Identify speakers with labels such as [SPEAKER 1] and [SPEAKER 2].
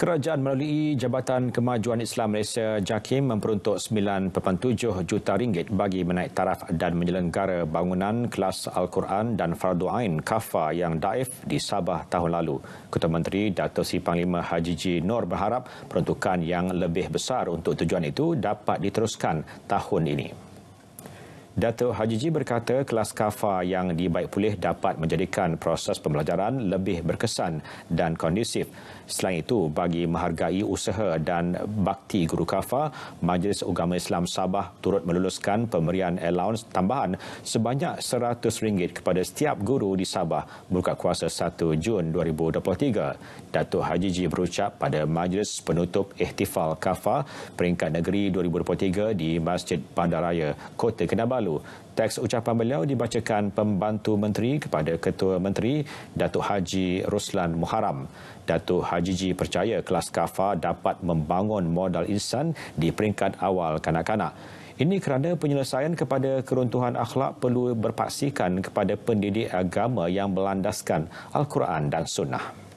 [SPEAKER 1] Kerajaan melalui Jabatan Kemajuan Islam Malaysia JAKIM memperuntuk 9.7 juta ringgit bagi menaik taraf dan menyelenggara bangunan kelas Al-Quran dan Fardu Ain Kafa yang daif di Sabah tahun lalu. Ketua Menteri Dato' Si Panglima Haji J Nur berharap peruntukan yang lebih besar untuk tujuan itu dapat diteruskan tahun ini. Dato' Haji Ji berkata kelas kafa yang dibaik pulih dapat menjadikan proses pembelajaran lebih berkesan dan kondusif. Selain itu, bagi menghargai usaha dan bakti guru kafa, Majlis Ugama Islam Sabah turut meluluskan pemberian allowance tambahan sebanyak RM100 kepada setiap guru di Sabah berkat kuasa 1 Jun 2023. Dato' Haji Ji berucap pada Majlis Penutup Ihtifal Kafa Peringkat Negeri 2023 di Masjid Bandaraya, Kota Kinabalu lalu. Teks ucapan beliau dibacakan pembantu menteri kepada Ketua Menteri Datuk Haji Ruslan Muharam. Datuk Haji Ji percaya kelas kafa dapat membangun modal insan di peringkat awal kanak-kanak. Ini kerana penyelesaian kepada keruntuhan akhlak perlu berpaksikan kepada pendidik agama yang berlandaskan Al-Quran dan Sunnah.